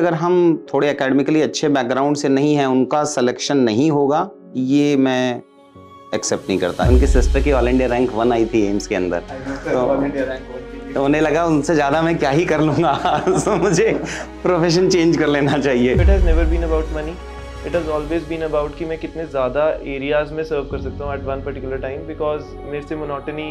अगर हम थोड़े एकेडमिकली अच्छे बैकग्राउंड से नहीं हैं उनका सिलेक्शन नहीं होगा ये मैं एक्सेप्ट नहीं करता उनके सिस्टर की ऑल इंडिया रैंक वन आई थी एम्स के अंदर तो, तो उन्हें लगा उनसे ज़्यादा मैं क्या ही कर लूँगा so, तो मुझे प्रोफेशन चेंज कर लेना चाहिए it has never been about money it has always been about कि मैं कितने ज़्यादा एरियाज में सर्व कर सकता हूँ at one particular time because मेरे से मोनोटनी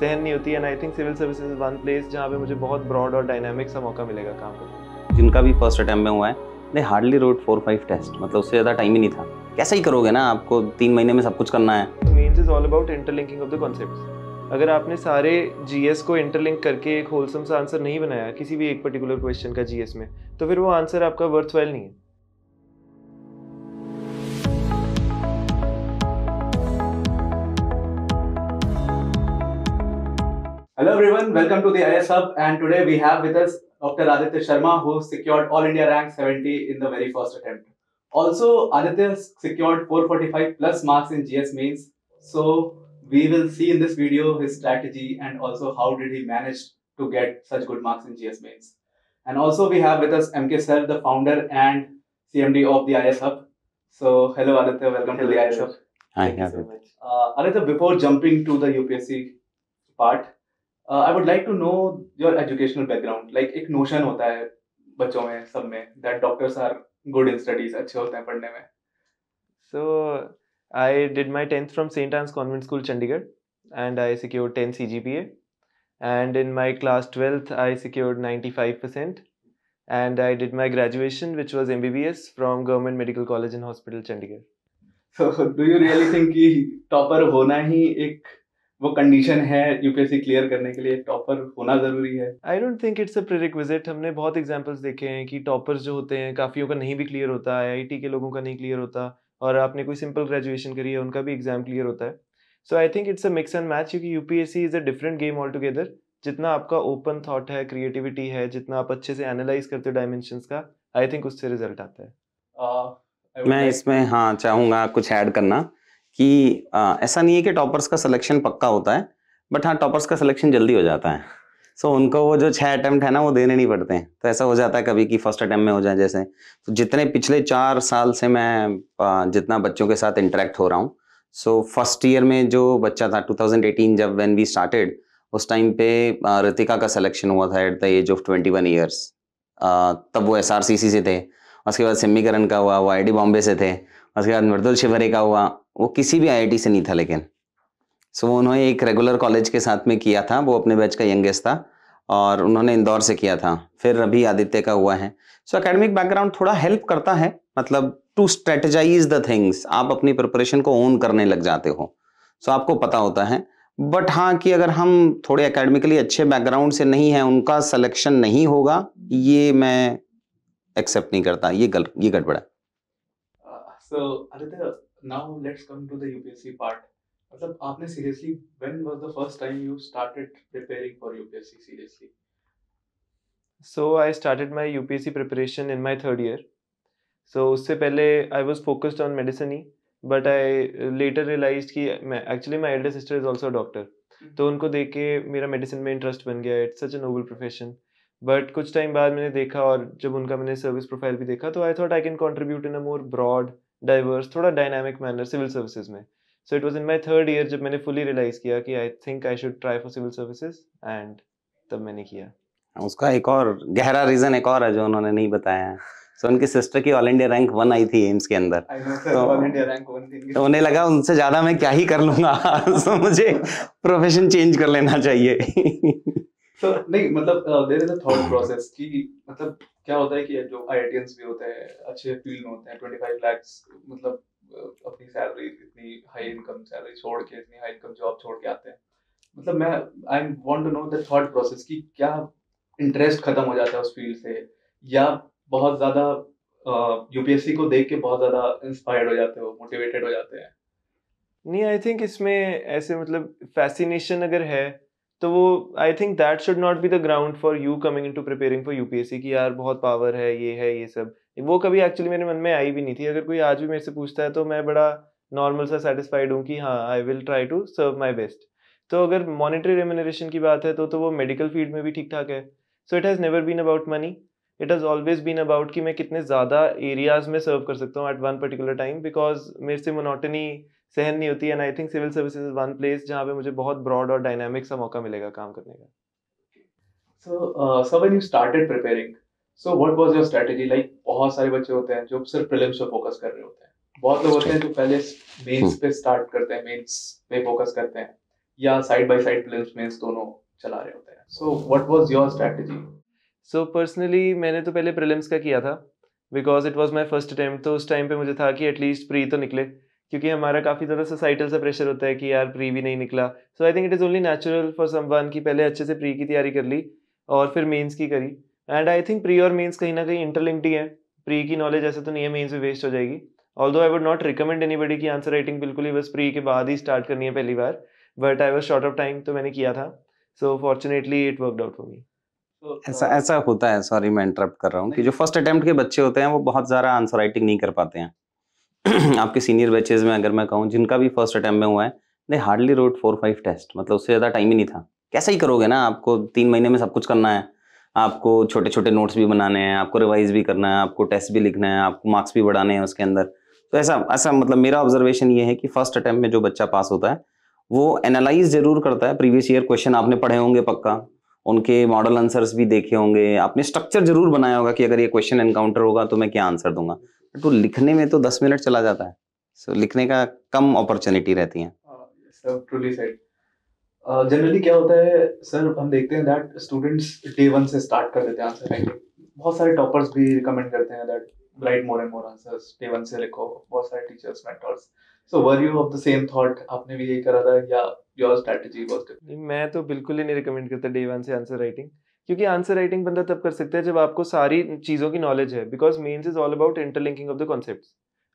सहन नहीं होती and I think civil service is one place जहाँ पे मुझे बहुत ब्रॉड और डायनामिक सा मौका मिलेगा काम करने का जिनका भी फर्स्ट अटैम्प में हुआ है they hardly wrote four five test मतलब उससे ज़्यादा टाइम ही नहीं था कैसे ही करोगे ना आपको तीन महीने में सब कुछ करना है means is all about interlinking of the concept अगर आपने सारे जीएस को इंटरलिंक करके एक होलसम सा आंसर नहीं बनाया किसी भी एक पर्टिकुलर क्वेश्चन का जीएस में तो फिर वो आंसर आपका वर्थ नहीं है Hello everyone, welcome to the IS Hub and today we have with us Dr. Aditya Sharma who secured All India rank 70 in the very first attempt. Also, Aditya secured 445 plus marks in GS mains. So, we will see in this video his strategy and also how did he manage to get such good marks in GS mains. And also we have with us MK Sir, the founder and CMD of the IS Hub. So, hello Aditya, welcome hello, to the IS Hub. Hi, Thank you so much. Uh, Aditya, before jumping to the UPSC part, I would like to know your educational background like एक notion होता है बच्चों में सब में that doctors are good in studies अच्छे होते हैं पढ़ने में so I did my tenth from Saint Anne's Convent School Chandigarh and I secure ten C G P A and in my class 12th i secured 95% and i did my graduation which was mbbs from government medical college and hospital chandigarh so do you really think ki topper hona hi ek वो condition है UPSC clear करने के लिए topper होना जरूरी है I don't think it's a prerequisite हमने बहुत एग्जांपल्स देखे हैं कि टॉपर्स जो होते हैं काफ़ियों का नहीं भी क्लियर होता है आईआईटी के लोगों का नहीं क्लियर होता और आपने कोई सिंपल ग्रेजुएशन करी है उनका भी एग्जाम क्लियर होता है so I think it's a mix and match क्योंकि UPSC is a different game all together जितना आपका ओपन थॉट है क्रिएटिविटी है जितना आप अच्छे से एनालाइज करते हो डायमेंशन का आई थिंक उससे रिजल्ट आता है uh, मैं like... इसमें हाँ चाहूंगा कुछ ऐड करना कि आ, ऐसा नहीं है कि टॉपर्स का सिलेक्शन पक्का होता है बट हाँ टॉपर्स का सिलेक्शन जल्दी हो जाता है सो so, उनको वो जो छः अटैम्प्ट है ना वो देने नहीं पड़ते हैं तो ऐसा हो जाता है कभी कि फर्स्ट अटैम्प्ट में हो जाए जैसे तो जितने पिछले चार साल से मैं आ, जितना बच्चों के साथ इंटरेक्ट हो रहा हूँ सो फर्स्ट ईयर में जो बच्चा था 2018 जब व्हेन वी स्टार्टेड उस टाइम पे रितिका का सिलेक्शन हुआ था at the age of twenty one years तब वो एस से थे उसके बाद सिमीकरण का हुआ वो आई बॉम्बे से थे उसके बाद मृदुल शिवरे का हुआ वो किसी भी आईआईटी से नहीं था लेकिन सो so, उन्होंने एक रेगुलर कॉलेज के साथ में किया था वो अपने बैच का यंगेस्ट था और उन्होंने इंदौर से किया था फिर रवि आदित्य का हुआ है सो एकेडमिक बैकग्राउंड थोड़ा हेल्प करता है मतलब टू स्ट्रेटेजाइज द थिंग्स आप अपनी प्रिपरेशन को ओन करने लग जाते हो सो so, आपको पता होता है बट हाँ कि अगर हम थोड़े एकेडमिकली अच्छे बैकग्राउंड से नहीं हैं उनका सिलेक्शन नहीं होगा ये मैं एक्सेप्ट नहीं करता ये गल ये गड़बड़ा So Aditya, now let's come to the UPSC part. मतलब आपने seriously when was the first time you started preparing for UPSC seriously? So I started my UPSC preparation in my third year. So उससे पहले I was focused on medicine ही but I later realise कि actually my elder sister is also doctor तो उनको देख के मेरा medicine में इंटरेस्ट बन गया it's such a noble profession but कुछ टाइम बाद मैंने देखा और जब उनका मैंने सर्विस प्रोफाइल भी देखा तो I thought I can contribute in a more broad diverse थोड़ा डायनामिक मैनर सिविल सर्विसेज में so it was in my third year जब मैंने फुली रियलाइज किया कि I think I should try for civil services and तब मैंने किया उसका एक और गहरा रीजन एक और है जो उन्होंने नहीं बताया सो उनकी सिस्टर की ऑल इंडिया रैंक वन आई थी एम्स के अंदर तो, तो उन्हें लगा उनसे ज्यादा मैं क्या ही कर लूंगा सो मुझे प्रोफेशन चेंज कर लेना चाहिए तो नहीं मतलब there is a thought process कि मतलब क्या होता है कि जो आईआईटीएंस भी होते हैं अच्छे फील्ड में होते हैं 25 लाख मतलब uh, अपनी सैलरी इतनी हाई इनकम सैलरी छोड़ के इतनी हाई इनकम जॉब छोड़ के आते हैं मतलब मैं I want to know the thought process कि क्या इंटरेस्ट खत्म हो जाता है उस फील्ड से या बहुत ज़्यादा यूपीएससी uh, को देख के बहुत ज़्यादा इंस्पायर्ड हो जाते हो मोटिवेटेड हो जाते हैं नहीं आई थिंक इसमें ऐसे मतलब फैसिनेशन अगर है तो वो I think that should not be the ground for you coming into preparing for UPSC कि यार बहुत पावर है ये है ये सब वो कभी एक्चुअली मेरे मन में आई भी नहीं थी अगर कोई आज भी मेरे से पूछता है तो मैं बड़ा नॉर्मल सा सेटिस्फाइड हूँ कि हाँ I will try to serve my best तो अगर मॉनिटरी रेमोनरेशन की बात है तो तो वो मेडिकल फील्ड में भी ठीक ठाक है so it has never been about money it has always been about कि मैं कितने ज़्यादा एरियाज़ में सर्व कर सकता हूँ at one particular time because मेरे से मोनोटनी सहन नहीं होती and I think civil service is one place जहाँ पे मुझे बहुत ब्रॉड और डायनामिक सा मौका मिलेगा काम करने का so so when you started preparing so what was your strategy like बहुत सारे बच्चे होते हैं जो सिर्फ प्रीलिम्स पे फोकस कर रहे होते हैं बहुत लोग होते हैं जो पहले मेंस hmm. पे स्टार्ट करते हैं मेंस पे फोकस करते हैं या side by side prelims mains दोनों चला रहे होते हैं so what was your strategy so personally मैंने तो पहले प्रीलिम्स का किया था because it was my first attempt तो उस टाइम पे मुझे था कि एटलीस्ट प्री तो निकले क्योंकि हमारा काफ़ी ज़्यादा सोसाइटल सा प्रेशर होता है कि यार प्री भी नहीं निकला so I think it is only natural for someone कि पहले अच्छे से प्री की तैयारी कर ली और फिर मेंस की करी एंड आई थिंक प्री और मेंस कहीं ना कहीं इंटरलिंक्ड ही है प्री की नॉलेज ऐसे तो नहीं है मेंस भी वेस्ट हो जाएगी although I would not recommend anybody की आंसर राइटिंग बिल्कुल ही बस प्री के बाद ही स्टार्ट करनी है पहली बार but I was short of time तो मैंने किया था so fortunately it work out for me ऐसा ऐसा होता है सॉरी मैं इंटरप्ट कर रहा हूँ कि जो फर्स्ट अटेम्प्ट के बच्चे होते हैं वो बहुत ज़्यादा आंसर राइटिंग नहीं कर पाते हैं आपके सीनियर बैचेज में अगर मैं कहूँ जिनका भी फर्स्ट अटैम्प में हुआ है they hardly wrote four five test मतलब उससे ज़्यादा टाइम ही नहीं था कैसे ही करोगे ना आपको तीन महीने में सब कुछ करना है आपको छोटे छोटे नोट्स भी बनाने हैं आपको रिवाइज भी करना है आपको टेस्ट भी लिखना है आपको मार्क्स भी बढ़ाने हैं उसके अंदर तो ऐसा ऐसा मतलब मेरा ऑब्जर्वेशन ये है कि फर्स्ट अटैम्प्ट में जो बच्चा पास होता है वो एनालाइज जरूर करता है प्रीवियस ईयर क्वेश्चन आपने पढ़े होंगे पक्का उनके मॉडल आंसर्स भी देखे होंगे आपने स्ट्रक्चर जरूर बनाया होगा कि अगर ये क्वेश्चन एनकाउंटर होगा तो मैं क्या आंसर दूंगा तो लिखने में तो दस मिनट चला जाता है सो so, लिखने का कम अपॉर्चुनिटी रहती है जनरली हाँ, uh, क्या होता है सर हम देखते हैं दैट स्टूडेंट्स डे वन से स्टार्ट कर देते हैं आंसर राइटिंग बहुत सारे टॉपर्स भी रिकमेंड करते हैं that write more and more answers day one से लिखो बहुत सारे teachers mentors so were you of the same thought आपने भी यही करा था या योर स्ट्रेटजी वाज मैं तो बिल्कुल ही नहीं रिकमेंड करता डे वन से आंसर राइटिंग क्योंकि आंसर राइटिंग बंदा तब कर सकता है जब आपको सारी चीज़ों की नॉलेज है because mains is all about interlinking of the concept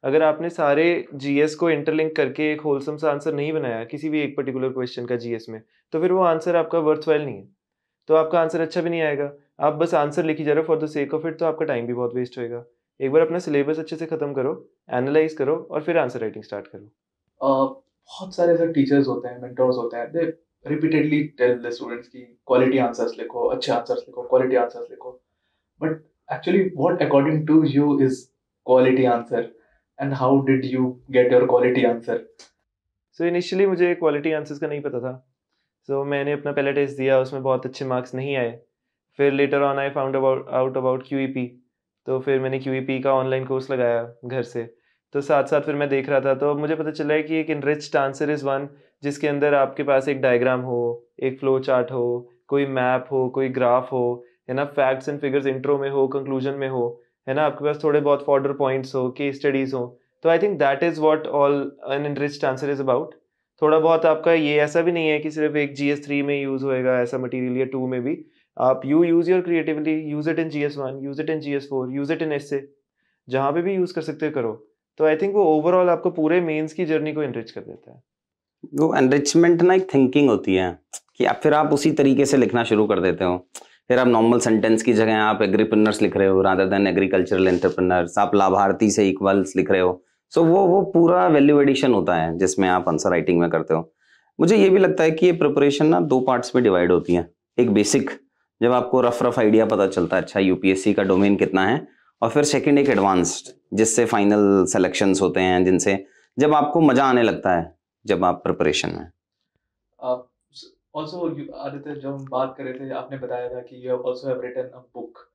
अगर आपने सारे जीएस को इंटरलिंक करके एक होलसम सा आंसर नहीं बनाया किसी भी एक पर्टिकुलर क्वेश्चन का जीएस में तो फिर वो आंसर आपका वर्थ वेल नहीं है तो आपका आंसर अच्छा भी नहीं आएगा आप बस आंसर लिखी जा रहे हो for the sake of it तो आपका टाइम भी बहुत वेस्ट होएगा एक बार अपना सिलेबस अच्छे से खत्म करो एनालाइज करो और फिर आंसर राइटिंग स्टार्ट करो uh, बहुत सारे ऐसे टीचर्स होते हैं मेंटर्स होते हैं रिपीटेडली टेल द स्टूडेंट्स की क्वालिटी आंसर्स लिखो अच्छे आंसर्स लिखो क्वालिटी आंसर्स लिखो but actually what according to you is quality answer and how did you get your quality answer so initially मुझे क्वालिटी आंसर्स का नहीं पता था सो so, मैंने अपना पहला टेस्ट दिया उसमें बहुत अच्छे मार्क्स नहीं आए फिर later on I found about out about Q E P तो फिर मैंने क्यू ई पी का ऑनलाइन कोर्स लगाया घर से तो साथ साथ फिर मैं देख रहा था तो मुझे पता चला है कि एक इनरिच आंसर इज़ वन जिसके अंदर आपके पास एक डायग्राम हो एक फ्लो चार्ट हो कोई मैप हो कोई ग्राफ हो है ना फैक्ट्स एंड फिगर्स इंट्रो में हो कंक्लूजन में हो है ना आपके पास थोड़े बहुत फॉर्डर पॉइंट्स हो के स्टडीज़ हो तो I think that is what all an enriched answer is about थोड़ा बहुत आपका ये ऐसा भी नहीं है कि सिर्फ एक जी एस थ्री में यूज़ होएगा ऐसा मटीरियल या टू में भी आप you use your creatively use it in G S one use it in G S four use it in essay जहाँ पे भी यूज़ कर सकते हो करो तो आई थिंक वो ओवरऑल आपको पूरे मेंस की जर्नी को एनरिच कर देता है वो एनरिचमेंट ना एक थिंकिंग होती है कि आप फिर आप उसी तरीके से लिखना शुरू कर देते हो फिर आप नॉर्मल सेंटेंस की जगह आप एग्रीप्रनर्स लिख रहे हो राधर देन एग्रीकल्चरल एंटरप्रनर्स आप लाभार्थी से इक्वल्स लिख रहे हो सो so, वो वो पूरा वैल्यू एडिशन होता है जिसमें आप आंसर राइटिंग में करते हो मुझे ये भी लगता है कि ये प्रिपरेशन ना दो पार्ट्स में डिवाइड होती है एक बेसिक जब आपको रफ रफ आइडिया पता चलता है अच्छा यूपीएससी का डोमेन कितना है और फिर सेकेंड एक एडवांस्ड जिससे फाइनल सेलेक्शन होते हैं जिनसे जब आपको मज़ा आने लगता है जब आप प्रिपरेशन में uh, आदित्य जब हम बात कर रहे थे आपने बताया था कि you have written a book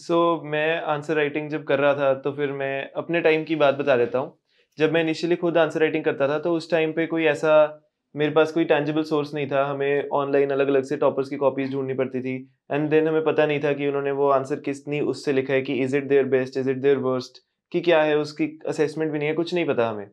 so मैं आंसर राइटिंग जब कर रहा था तो फिर मैं अपने टाइम की बात बता देता हूँ जब मैं इनिशियली खुद आंसर राइटिंग करता था तो उस टाइम पे कोई ऐसा मेरे पास कोई टेंजिबल सोर्स नहीं था हमें ऑनलाइन अलग अलग से टॉपर्स की कॉपीज ढूंढनी पड़ती थी एंड देन हमें पता नहीं था कि उन्होंने वो आंसर किसनी उससे लिखा है कि is it their best is it their worst कि क्या है उसकी असेसमेंट भी नहीं है कुछ नहीं पता हमें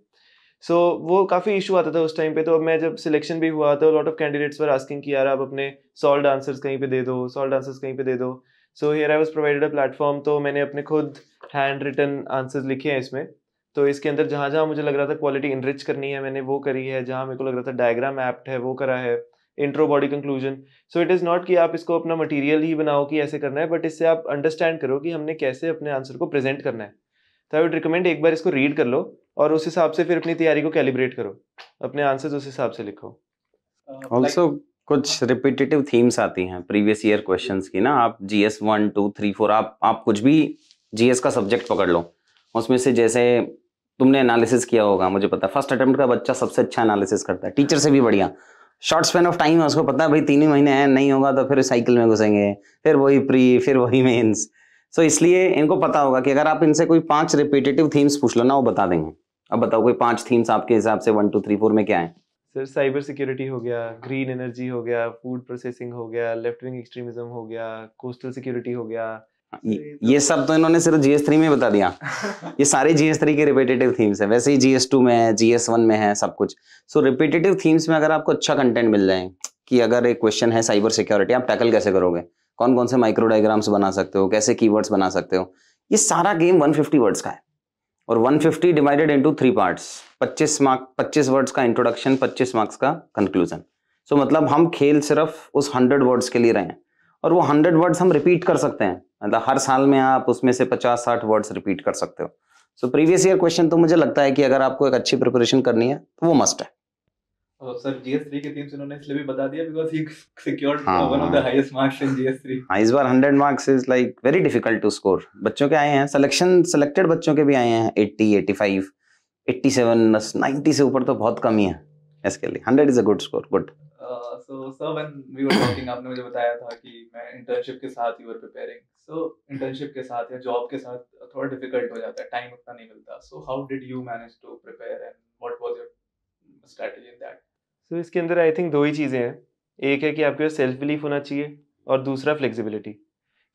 सो so, वो काफ़ी इशू आता था उस टाइम पे तो अब मैं जब सिलेक्शन भी हुआ तो lot of candidates were asking कि यार आप अपने सॉल्ड आंसर्स कहीं पे दे दो सॉल्ड आंसर्स कहीं पे दे दो so here I was provided a platform तो मैंने अपने खुद हैंड रिटन आंसर्स लिखे हैं इसमें तो इसके अंदर जहाँ जहाँ मुझे लग रहा था क्वालिटी इनरिच करनी है मैंने वो करी है जहाँ मेरे को लग रहा था डायग्राम एप्ट है वो करा है intro body conclusion so it is not कि आप इसको अपना मटेरियल ही बनाओ कि ऐसे करना है बट इससे आप अंडरस्टैंड करो कि हमने कैसे अपने आंसर को प्रेजेंट करना है तो आई वुड रिकमेंड एक बार इसको रीड कर लो और उस हिसाब से फिर अपनी तैयारी को कैलिब्रेट करो अपने आंसर उस हिसाब से लिखो ऑल्सो uh, like... कुछ रिपीटेटिव हाँ। थीम्स आती हैं प्रीवियस ईयर क्वेश्चंस की ना आप G S one two three four आप आप कुछ भी जीएस का सब्जेक्ट पकड़ लो उसमें से जैसे तुमने एनालिसिस किया होगा मुझे पता फर्स्ट अटेम्प्ट का बच्चा सबसे अच्छा एनालिसिस करता है टीचर से भी बढ़िया शॉर्ट स्पेन ऑफ टाइम है उसको पता है भाई तीन ही महीने हैं नहीं होगा तो फिर साइकिल में घुसेंगे फिर वही प्री फिर वही मेन्स सो इसलिए इनको पता होगा कि अगर आप इनसे कोई पांच रिपीटेटिव थीम्स पूछ लो ना वो बता देंगे अब बताओ कोई पांच थीम्स आपके हिसाब से वन टू थ्री फोर में क्या है सर साइबर सिक्योरिटी हो गया ग्रीन एनर्जी हो गया फूड प्रोसेसिंग हो गया लेफ्ट विंग एक्सट्रीमिज्म हो गया कोस्टल सिक्योरिटी हो गया ये सब तो इन्होंने सिर्फ जीएस थ्री में बता दिया ये सारे जीएस थ्री के रिपीटेटिव थीम्स है वैसे ही जीएस टू में है जीएस वन में है सब कुछ सो रिपीटेटिव थीम्स में अगर आपको अच्छा कंटेंट मिल जाए कि अगर एक क्वेश्चन है साइबर सिक्योरिटी आप टैकल कैसे करोगे कौन कौन से माइक्रो डायग्राम्स बना सकते हो कैसे कीवर्ड्स बना सकते हो ये सारा गेम 150 वर्ड्स का है और 150 divided into three parts 25 marks 25 words का इंट्रोडक्शन 25 मार्क्स का कंक्लूजन सो so, मतलब हम खेल सिर्फ उस 100 वर्ड्स के लिए रहे हैं और वो हंड्रेड वर्ड्स हम रिपीट कर सकते हैं मतलब हर साल में आप उसमें से पचास साठ वर्ड्स रिपीट कर सकते हो सो प्रीवियस ईयर क्वेश्चन तो मुझे लगता है कि अगर आपको एक अच्छी प्रिपरेशन करनी है तो वो मस्ट है सर जीएस के की से इन्होंने इसलिए भी बता दिया because he secured one of the highest marks in हाँ इस बार 100 marks is like very difficult to score बच्चों के आए हैं सिलेक्शन सिलेक्टेड बच्चों के भी आए हैं 80 85 87 90 से ऊपर तो बहुत कम ही है इसके लिए 100 is a good score good so sir when we were talking आपने मुझे बताया था कि मैं इंटर्नशिप के साथ you are preparing so internship के साथ या जॉब के साथ थोड़ा डिफिकल्ट हो जाता है टाइम उतना नहीं मिलता so how did you manage to prepare and what was your strategy in that so इसके अंदर आई थिंक दो ही चीज़ें हैं एक है कि आपके पास सेल्फ बिलीफ होना चाहिए और दूसरा फ्लेक्सिबिलिटी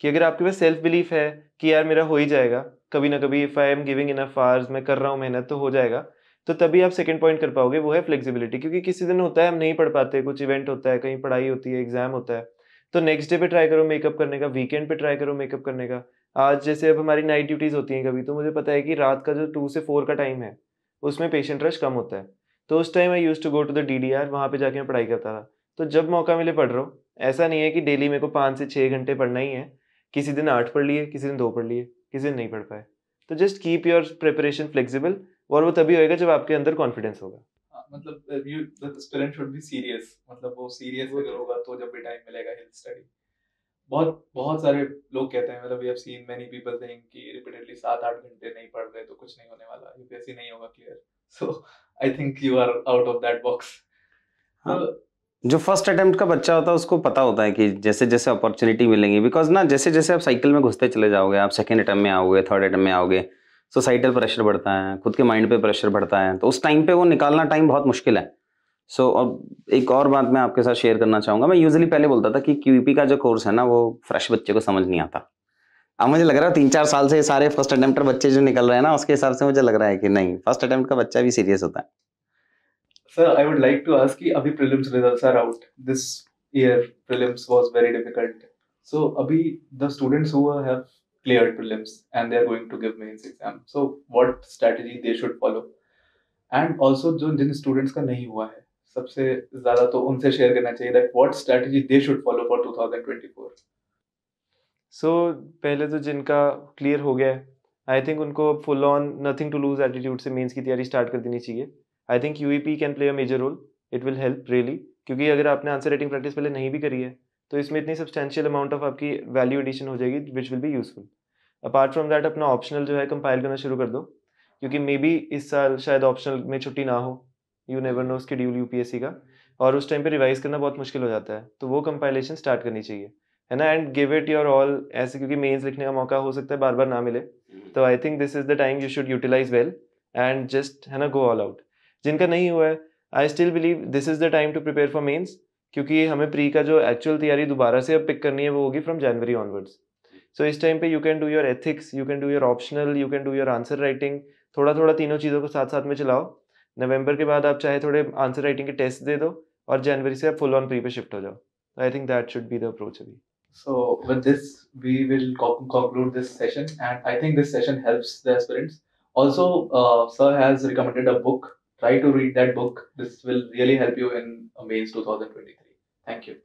कि अगर आपके पास सेल्फ बिलीफ है कि यार मेरा हो ही जाएगा कभी ना कभी if I am giving enough hours मैं कर रहा हूँ मेहनत तो हो जाएगा तो तभी आप सेकेंड पॉइंट कर पाओगे वो है फ्लेक्सिबिलिटी क्योंकि किसी दिन होता है हम नहीं पढ़ पाते कुछ इवेंट होता है कहीं पढ़ाई होती है एग्जाम होता है तो नेक्स्ट डे पे ट्राई करो मेकअप करने का वीकेंड पे ट्राई करो मेकअप करने का आज जैसे अब हमारी नाइट ड्यूटीज़ होती हैं कभी तो मुझे पता है कि रात का जो टू से फोर का टाइम है उसमें पेशेंट रश कम होता है तो उस time I used to go to the D D R वहाँ पर जाके मैं पढ़ाई करता था तो जब मौका मिले पढ़ रहा हूँ ऐसा नहीं है कि डेली मेरे को पाँच से छः घंटे पढ़ना ही है किसी दिन आठ पढ़ लिए किसी दिन दो पढ़ लिए किसी दिन नहीं पढ़ पाए तो just keep your preparation flexible और वो तभी होएगा जब आपके अंदर कॉन्फिडेंस होगा हाँ, मतलब you the student should be serious मतलब वो सीरियस अगर तो- होगा तो जब भी टाइम मिलेगा हेल्थ स्टडी बहुत बहुत सारे लोग कहते हैं मतलब we have seen many people saying कि रिपीटेडली 7-8 घंटे नहीं पढ़ रहे तो कुछ नहीं होने वाला यूपीएससी नहीं होगा clear so I think you are out of that box जो फर्स्ट अटेम्प्ट का बच्चा होता है उसको पता होता है कि जैसे जैसे अपॉर्चुनिटी मिलेंगी बिकॉज ना जैसे जैसे आप साइकिल में घुसते चले जाओगे आप सेकेंड अटैम्प में आओगे थर्ड अटैम्प में आओगे सोसाइटल प्रेशर बढ़ता है खुद के माइंड पे प्रेशर बढ़ता है तो उस टाइम पे वो निकालना टाइम बहुत मुश्किल है सो so, अब एक और बात मैं आपके साथ शेयर करना चाहूँगा मैं यूजली पहले बोलता था कि क्यूपी e का जो कोर्स है ना वो फ्रेश बच्चे को समझ नहीं आता अब मुझे लग रहा है तीन चार साल से सारे फर्स्ट अटैम्प्ट बच्चे जो निकल रहे हैं ना उसके हिसाब से मुझे लग रहा है कि नहीं फर्स्ट अटैम्प्ट का बच्चा भी सीरियस होता है sir I would like to ask कि अभी prelims results are out this year prelims was very difficult so अभी the students who have cleared prelims and are going to give mains exam so what strategy they should follow and also जो जिन students का नहीं हुआ है सबसे ज्यादा तो उनसे शेयर करना चाहिए that what strategy they should follow for 2024 so, पहले तो जिनका clear हो गया आई थिंक उनको full on nothing to lose attitude से मेंस की तैयारी स्टार्ट कर देनी चाहिए I think you can play a major role it will help really क्योंकि अगर आपने आंसर राइटिंग प्रैक्टिस पहले नहीं भी करी है तो इसमें इतनी सब्सटैशियल अमाउंट ऑफ आपकी वैल्यू एडिशन हो जाएगी which will be useful apart from that अपना ऑप्शनल जो है कंपाइल करना शुरू कर दो क्योंकि मे बी इस साल शायद ऑप्शनल में छुट्टी ना हो you never know schedule you का और उस टाइम पे रिवाइज करना बहुत मुश्किल हो जाता है तो वो कंपाइलेशन स्टार्ट करनी चाहिए है ना and give it your all ऐसे क्योंकि मेन्स लिखने का मौका हो सकता है बार बार ना मिले हम्म। तो I think this is the time you should utilize well and just है ना गो ऑल आउट जिनका नहीं हुआ है I still believe this is the time to prepare for mains क्योंकि हमें प्री का जो एक्चुअल तैयारी दोबारा से अब पिक करनी है वो होगी फ्रॉम जनवरी ऑनवर्ड्स सो इस टाइम पे you can do your ethics you can do your optional you can do your answer writing थोड़ा थोड़ा तीनों चीज़ों को साथ साथ में चलाओ नवंबर के बाद आप चाहे थोड़े आंसर राइटिंग के टेस्ट दे दो और जनवरी से आप फुल ऑन प्री पे शिफ्ट हो जाओ I think that should be the approach अभी So with this, we will conclude this session, and I think this session helps the aspirants. Also, uh, sir has recommended a book. Try to read that book. This will really help you in Mains 2023. Thank you.